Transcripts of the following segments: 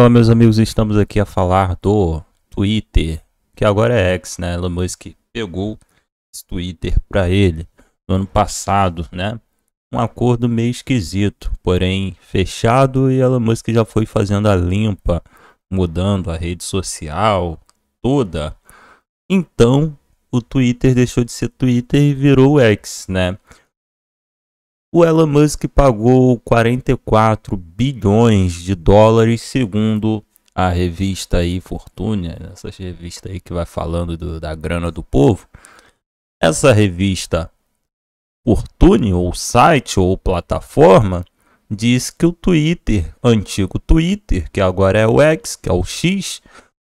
Então, meus amigos, estamos aqui a falar do Twitter, que agora é X, né? Elon Musk pegou esse Twitter para ele no ano passado, né? Um acordo meio esquisito, porém fechado, e Elon Musk já foi fazendo a limpa, mudando a rede social toda. Então, o Twitter deixou de ser Twitter e virou X, né? o Elon Musk pagou 44 bilhões de dólares, segundo a revista aí Fortune, essa revista aí que vai falando do, da grana do povo. Essa revista Fortune, ou site, ou plataforma, diz que o Twitter, antigo Twitter, que agora é o X, que é o X,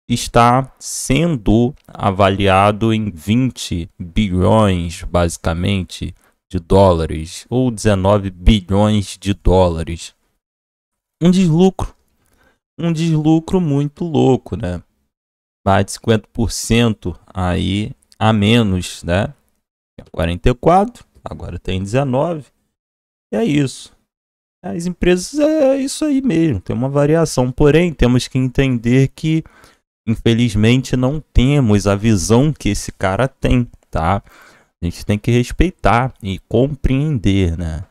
está sendo avaliado em 20 bilhões, basicamente, de dólares ou 19 bilhões de dólares. Um deslucro. Um deslucro muito louco, né? Mais de 50% aí a menos, né? 44, é agora tem tá 19. E é isso. As empresas é isso aí mesmo, tem uma variação. Porém, temos que entender que, infelizmente, não temos a visão que esse cara tem, tá? A gente tem que respeitar e compreender, né?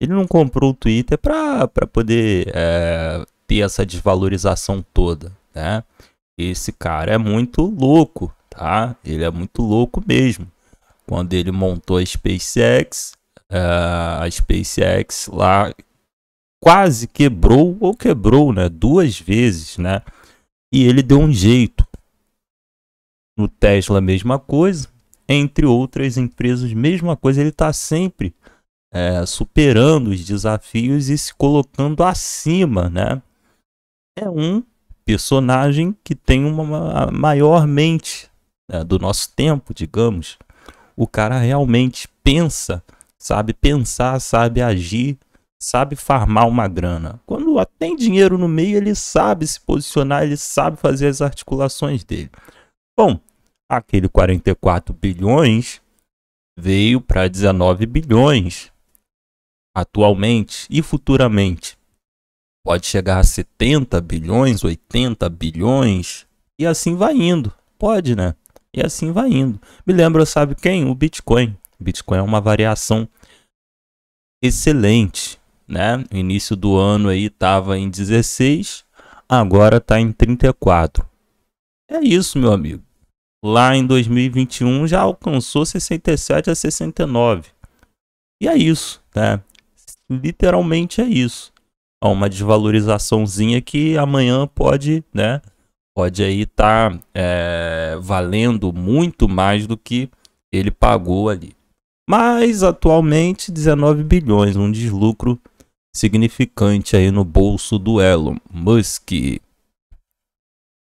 Ele não comprou o Twitter para poder é, ter essa desvalorização toda, né? Esse cara é muito louco, tá? Ele é muito louco mesmo. Quando ele montou a SpaceX, é, a SpaceX lá quase quebrou ou quebrou, né? Duas vezes, né? E ele deu um jeito. No Tesla, a mesma coisa, entre outras empresas. Mesma coisa, ele está sempre é, superando os desafios e se colocando acima, né? É um personagem que tem uma maior mente né, do nosso tempo, digamos. O cara realmente pensa, sabe pensar, sabe agir, sabe farmar uma grana. Quando tem dinheiro no meio, ele sabe se posicionar, ele sabe fazer as articulações dele. Bom, aquele 44 bilhões veio para 19 bilhões atualmente e futuramente. Pode chegar a 70 bilhões, 80 bilhões e assim vai indo. Pode, né? E assim vai indo. Me lembra, sabe quem? O Bitcoin. O Bitcoin é uma variação excelente, né? No início do ano aí estava em 16, agora está em 34. É isso, meu amigo lá em 2021 já alcançou 67 a 69. E é isso, né? Literalmente é isso. Há uma desvalorizaçãozinha que amanhã pode, né? Pode aí estar tá, é, valendo muito mais do que ele pagou ali. Mas atualmente 19 bilhões, um deslucro significante aí no bolso do Elon Musk.